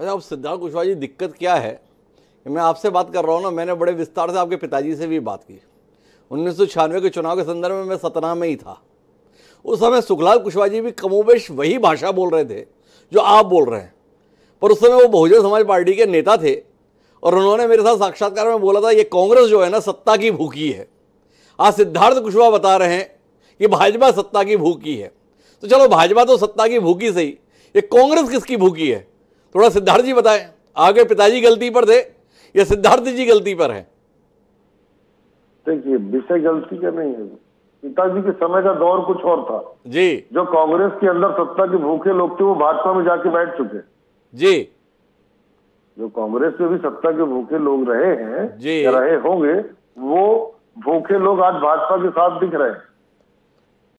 अच्छा अब सिद्धार्थ कुशवाहा जी दिक्कत क्या है कि मैं आपसे बात कर रहा हूँ ना मैंने बड़े विस्तार से आपके पिताजी से भी बात की उन्नीस के चुनाव के संदर्भ में मैं सतना में ही था उस समय सुखलाल कुशवाहा जी भी कमोबेश वही भाषा बोल रहे थे जो आप बोल रहे हैं पर उस समय वो बहुजन समाज पार्टी के नेता थे और उन्होंने मेरे साथ साक्षात्कार में बोला था ये कांग्रेस जो है ना सत्ता की भूखी है आज सिद्धार्थ कुशवाहा बता रहे हैं कि भाजपा सत्ता की भूखी है तो चलो भाजपा तो सत्ता की भूखी सही ये कांग्रेस किसकी भूखी है थोड़ा सिद्धार्थ जी बताएं आगे पिताजी गलती पर थे या सिद्धार्थ जी गलती पर है देखिए विषय गलती का नहीं है पिताजी के समय का दौर कुछ और था जी जो कांग्रेस के अंदर सत्ता के भूखे लोग थे वो भाजपा में जाके बैठ चुके जी जो कांग्रेस में भी सत्ता के भूखे लोग रहे हैं जी रहे होंगे वो भूखे लोग आज भाजपा के साथ दिख रहे हैं